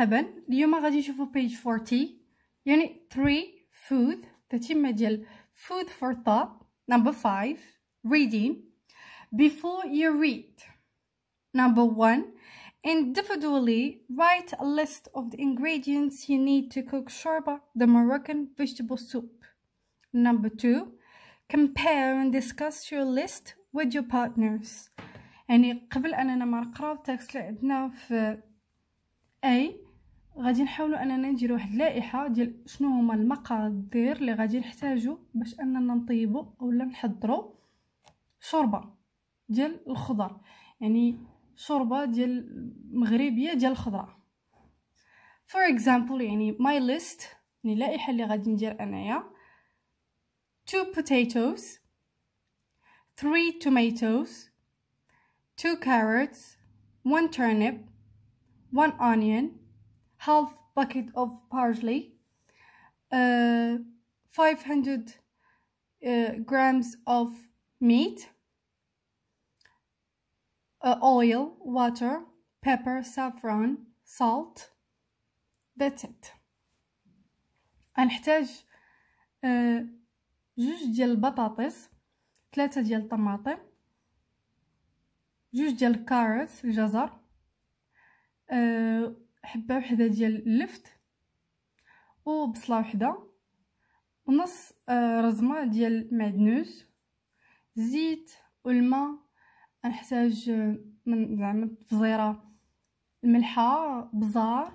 مرحبا اليوم غادي نشوفوا page 40 unit 3 food تتمة ديال food for thought number 5 reading before you read number 1 individually write a list of the ingredients you need to cook shorba the Moroccan vegetable soup number 2 compare and discuss your list with your partners يعني قبل اننا ما نقراو التكست عندنا في A غادي نحاولوا اننا نديروا واحد اللائحه ديال شنو هما المقادير اللي غادي نحتاجو باش اننا نطيبو اولا نحضرو شوربه ديال الخضر يعني شوربه ديال مغربيه ديال الخضره فور اكزامبل يعني ماي ليست يعني اللائحه اللي غادي ندير انايا 2 potatoes 3 tomatoes 2 carrots 1 turnip 1 onion half bucket of parsley, uh, 500 uh, grams of meat, uh, oil, water, pepper, saffron, salt. That's it. هنحتاج uh, جوج ديال البطاطس ثلاثة ديال الطماطم جوج ديال الكاروت الجزر uh, حبه وحده ديال اللفت وبصله وحده ونص آه، رزمه ديال المعدنوس زيت والماء نحتاج آه، من زعما الفزيره الملحه بزار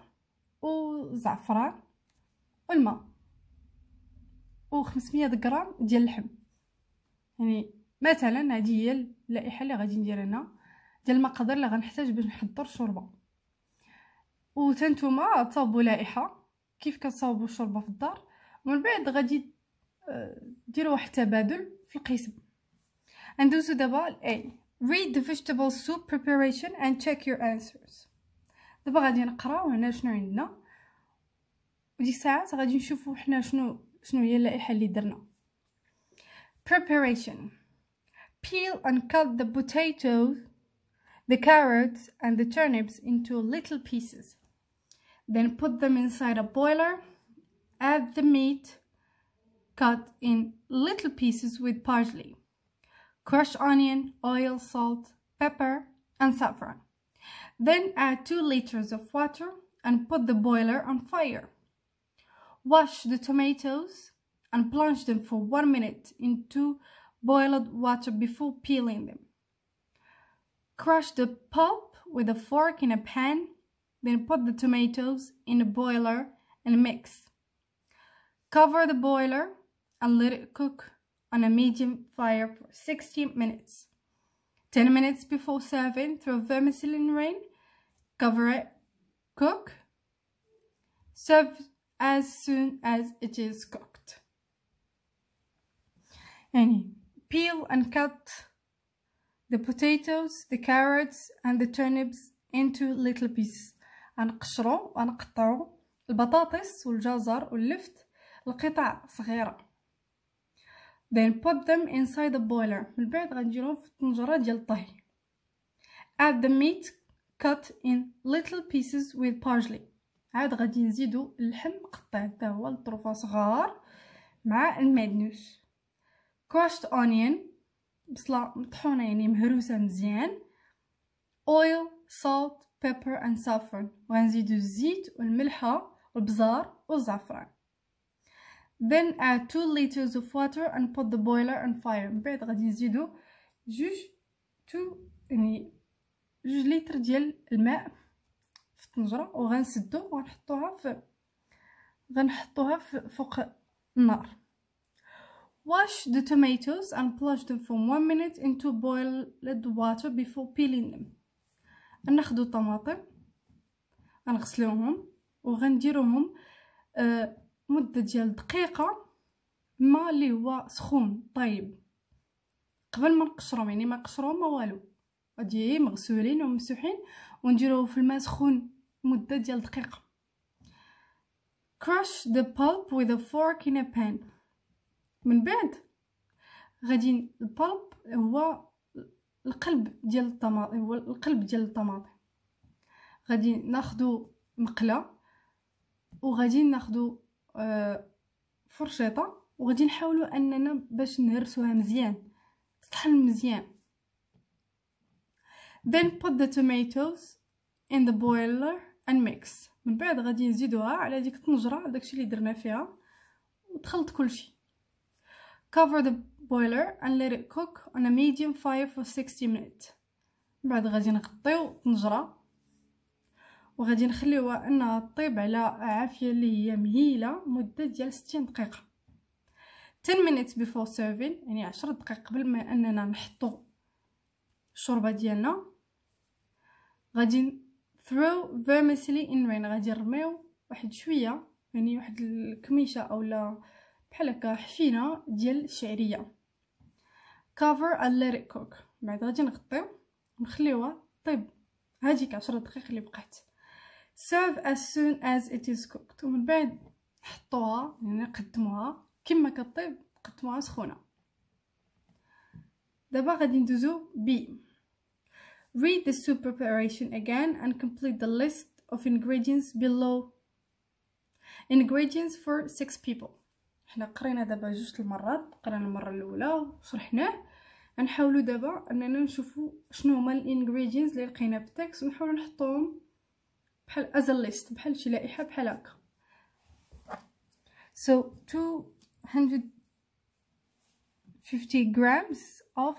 وزعفران والماء و 500 غرام ديال اللحم يعني مثلا هذه هي اللائحه اللي غادي ندير انا ديال المقادير اللي غنحتاج باش نحضر شوربه وتنتوما تصاوبوا لائحه كيف كتصاوبوا الشوربه في الدار ومن بعد غادي آه، ديروا واحد التبادل في القسم ندوزو دابا ل read the vegetable soup preparation and check your answers دابا غادي نقراو هنا شنو عندنا ودي الساعات غادي نشوفو حنا شنو شنو هي اللائحه اللي درنا preparation peel and cut the potatoes the carrots and the turnips into little pieces then put them inside a boiler, add the meat cut in little pieces with parsley, crushed onion, oil, salt, pepper, and saffron. Then add 2 liters of water and put the boiler on fire. Wash the tomatoes and plunge them for 1 minute into boiled water before peeling them. Crush the pulp with a fork in a pan then put the tomatoes in a boiler and mix. Cover the boiler and let it cook on a medium fire for 60 minutes. 10 minutes before serving, throw vermicelli rain, cover it, cook. Serve as soon as it is cooked. And peel and cut the potatoes, the carrots and the turnips into little pieces. غنقشرو وغنقطعو البطاطس والجزر واللفت لقطع صغيره then put them inside the boiler من بعد غنديرهم في الطنجره ديال الطهي add the meat cut in little pieces with parsley عاد غادي نزيدو اللحم مقطع حتى هو لطروفه صغار مع المعدنوس crushed onion بصله مطحونه يعني مهروسه مزيان oil salt pepper and saffron ونزيد الزيت والملح والبزار والزعفران then add 2 liters of water and put the boiler on fire من بعد غادي نزيدو جوج تو يعني جوج لتر ديال الماء في الطنجره وغنسدو وغنحطوها في غنحطوها في فوق النار wash the tomatoes and plunge them for 1 minute into boiled water before peeling them ناخذ الطماطم غنغسلوهم وغنديروهم آه مده ديال دقيقه ما اللي هو سخون طيب قبل ما نقشرهم يعني ما نقشرهم ما والو غادي مغسولين ومسوحين ونديروه في الماء سخون مده ديال دقيقه crush the pulp with a fork in a pan من بعد غادي البلب هو القلب ديال الطماطم هو القلب ديال الطماطم غادي ناخدو مقله وغادي ناخدو آه، فرشيطه وغادي نحاولو اننا باش نهرسوها مزيان تطحن مزيان then put the tomatoes in the boiler and mix من بعد غادي نزيدوها على ديك الطنجره داكشي اللي درنا فيها وتخلط كلشي Cover the boiler and let it cook on a medium fire for 60 minutes بعد غادي نغطيو الطنجره وغادي نخليوها انها طيب على عافيه اللي هي مهيله مده ديال 60 دقيقه 10 minutes before serving يعني 10 دقائق قبل ما اننا نحطو الشوربه ديالنا غادي throw vermicelli in rain غادي نرميو واحد شويه يعني واحد الكميشه او اولا بحال هكا حفينه ديال الشعريه كافر الليريك كوك بعد غادي نغطيو ونخليوها طيب هاديك 10 دقائق اللي بقات serve as soon as it is cooked ومن بعد حطوها يعني قدموها كما كطيب قدموها سخونه دابا غادي ندوزو بي read the soup preparation again and complete the list of ingredients below ingredients for six people حنا قرينا دابا جوج المرات قرينا المره الاولى وشرحناه غنحاولوا دابا اننا نشوفوا شنو هما الانغريدينز اللي لقينا في التكست ونحاولوا نحطوهم بحال از ليست بحال شي لائحه بحال هكا so 250 grams of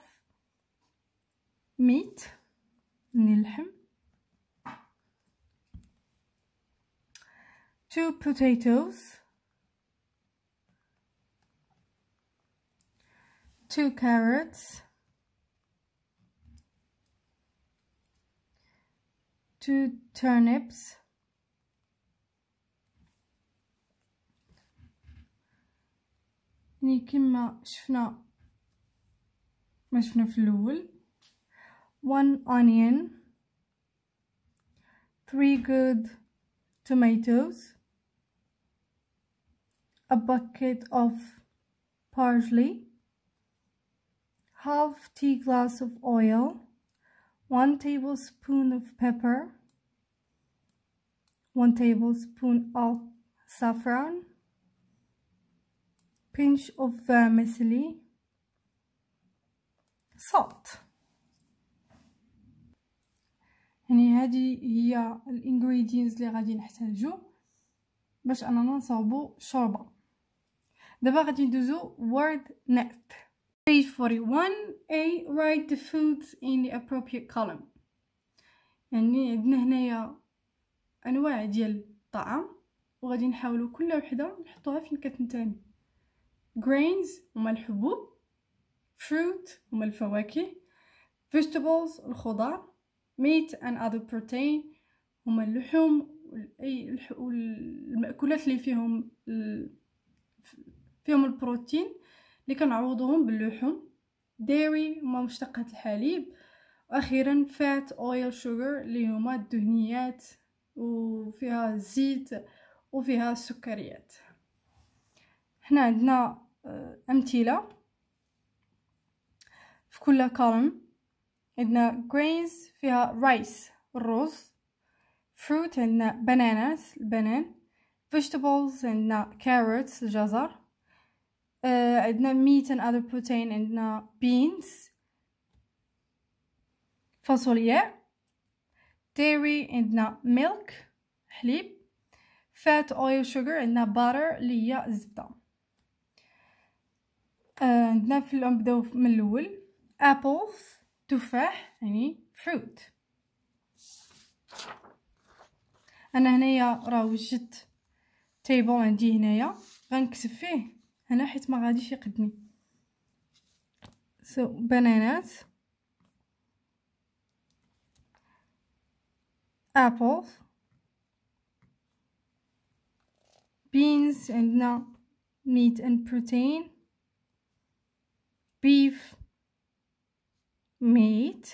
meat من اللحم two potatoes two carrots, two turnips, نيكي ما شفنا ما شفنا في الأول one onion three good tomatoes a bucket of parsley half tea glass of oil, 1 tablespoon of pepper, 1 tablespoon of saffron, pinch of vermicelli, salt. يعني هذه هي الانغريدينز اللي غادي نحتاجو باش اننا نصاوبو شوربه دابا غادي ندوزو word net. Page 41A write the foods in the appropriate column يعني عندنا هنايا انواع ديال الطعام وغادي نحاولوا كل وحده نحطوها فين كتنتمي grains هما الحبوب fruit هما الفواكه vegetables الخضار meat and other protein هما اللحوم والمأكولات اللي فيهم ال... فيهم البروتين اللي كنعوضوهم باللحوم ديري هما مشتقات الحليب واخيرا فات اويل شوغر اللي هما الدهنيات وفيها الزيت وفيها السكريات هنا عندنا آه، امثله في كل كولم عندنا grains فيها رايس الرز fruit عندنا بنانات البنان vegetables عندنا carrots الجزر Uh, عندنا ميت and other protein عندنا beans فاصوليا dairy عندنا milk حليب fat oil sugar عندنا butter اللي هي الزبدة uh, عندنا في نبداو من الاول apples تفاح يعني fruit انا هنايا راه وجدت تيبل عندي هنايا غنكتب فيه هنا حيت ما غاديش يقدني سو so, بنانات ابلز بينز عندنا ميت اند بروتين بيف ميت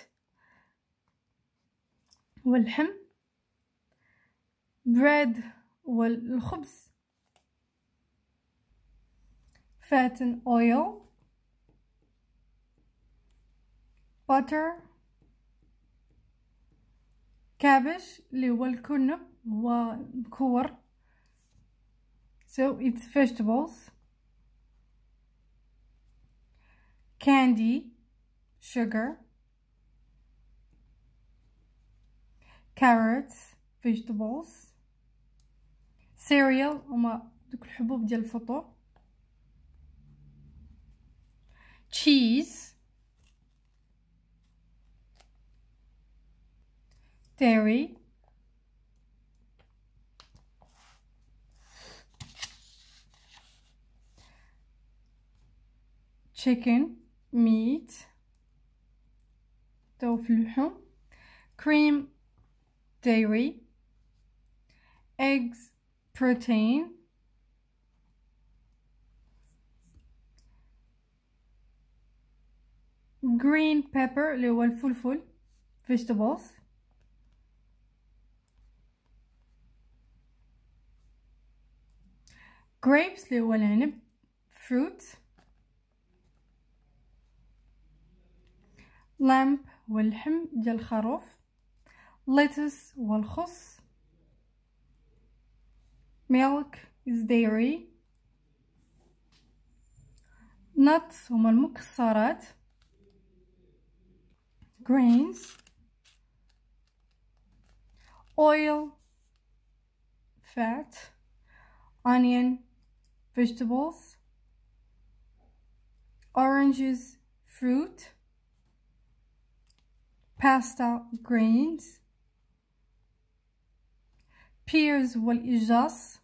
واللحم بريد والخبز فاتن oil butter cabbage اللي هو الكرنب هو مكور so it's vegetables candy sugar carrots vegetables cereal هما دوك الحبوب ديال الفطور cheese, dairy, chicken, meat, tofu, cream, dairy, eggs, protein, green pepper اللي هو الفلفل vegetables grapes اللي هو العنب fruit لامب واللحم ديال الخروف lettuce والخص milk is dairy nuts هما المكسرات grains, oil, fat, onion, vegetables, oranges, fruit, pasta, grains, pears والإجاص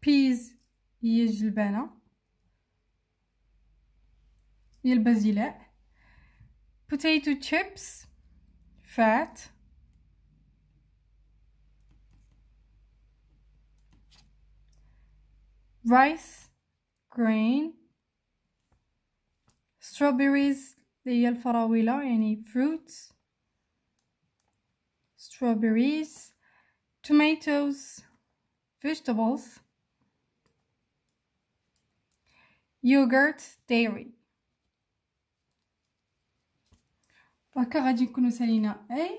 peas, يجلبانة ديال potato chips fat, rice grain strawberries The هي الفراولة يعني fruits strawberries tomatoes vegetables yogurt dairy هكا غادي نكونو سالينا اي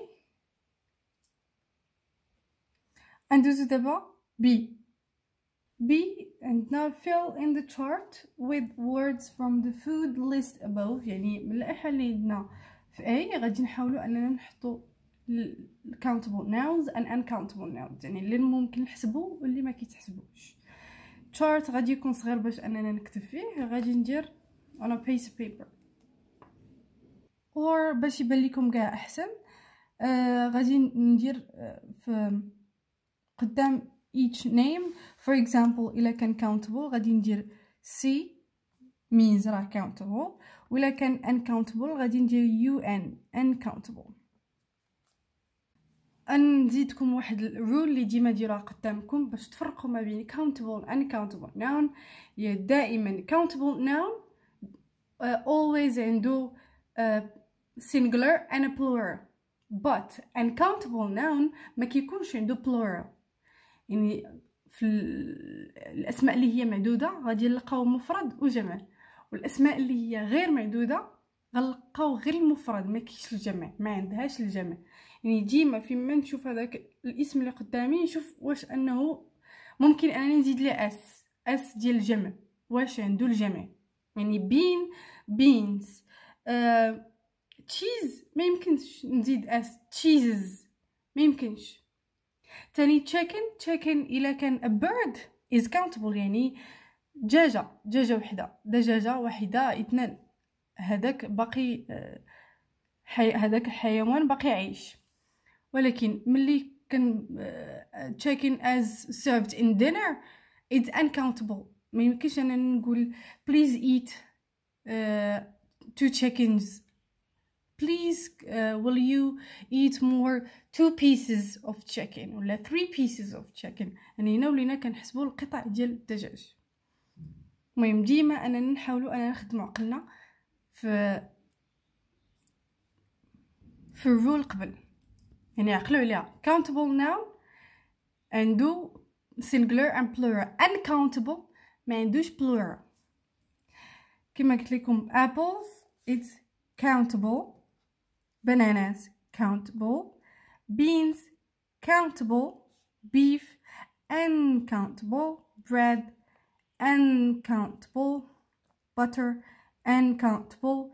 ندوزو دابا بي بي عندنا fill in the chart with words from the food list above يعني من اللائحه اللي عندنا في اي غادي نحاولو اننا نحطو countable nouns and uncountable nouns يعني اللي ممكن نحسبو واللي ما كيتحسبوش chart غادي يكون صغير باش اننا نكتب فيه غادي ندير on a piece of paper اور باش يبان لكم كاع احسن آه غادي ندير آه، في قدام each name for example الا كان countable غادي ندير c means راه countable و الا كان uncountable غادي ندير un uncountable نزيدكم واحد الرول اللي ديما ديروها قدامكم باش تفرقوا ما بين countable and uncountable noun هي دائما countable noun uh, always عنده آه، uh, singular and plural but uncountable noun ما كيكونش عنده plural يعني في الاسماء اللي هي معدوده غادي نلقاو مفرد وجمع والاسماء اللي هي غير معدوده غنلقاو غير المفرد ما كاينش الجمع ما عندهاش الجمع يعني ديما فيما نشوف هذاك الاسم اللي قدامي نشوف واش انه ممكن انني نزيد ليه اس اس ديال الجمع واش عنده الجمع يعني بين بينز آه تشيز ما يمكنش نزيد اس تشيزز ما يمكنش تاني تشيكن تشيكن الا كان a bird is countable يعني دجاجه دجاجه وحده دجاجه واحده اثنان هذاك باقي حي... هذاك الحيوان باقي عايش ولكن ملي كان تشيكن از سيرفد ان دينر اتس انكاونتبل ما يمكنش انا نقول بليز ايت تو تشيكنز please uh, will you eat more two pieces of chicken ولا three pieces of chicken يعني هنا ولينا كنحسبوا القطع ديال الدجاج المهم ديما انا نحاولوا انا نخدم عقلنا في في الرول قبل يعني عقلوا عليها countable noun عندو singular and plural uncountable ما عندوش plural كما قلت لكم apples it's countable bananas countable, beans countable, beef uncountable, bread uncountable, butter uncountable,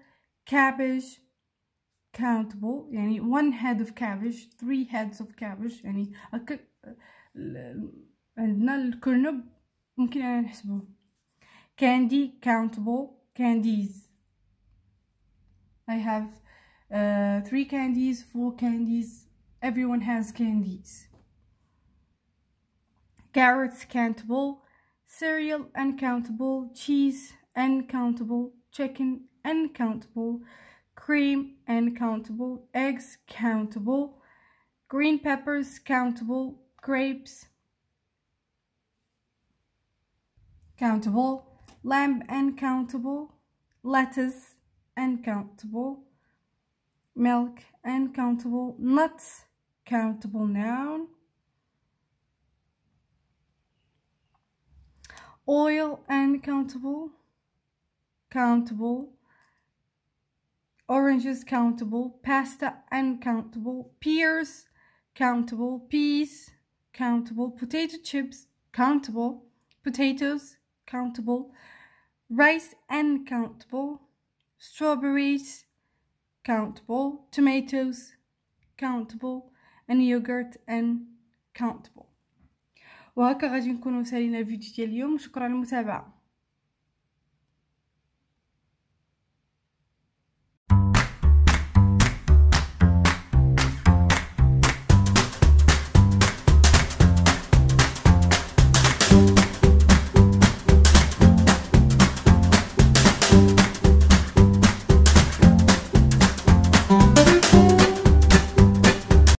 cabbage countable يعني one head of cabbage three heads of cabbage يعني أك... عندنا الكرنب ممكن أنا نحسبه candy countable candies I have uh, three candies, four candies. Everyone has candies. Carrots countable, cereal uncountable, cheese uncountable, chicken uncountable, cream uncountable, eggs countable, green peppers countable, grapes countable, lamb uncountable, lettuce uncountable, milk, uncountable, not countable noun, oil, uncountable, countable, oranges, countable, pasta, uncountable, pears, countable, peas, countable, potato chips, countable, potatoes, countable, rice, uncountable, strawberries, countable, tomatoes, countable, and yogurt and countable وهكا غادي نكونوا سالينا الفيديو ديال اليوم شكرا للمتابعه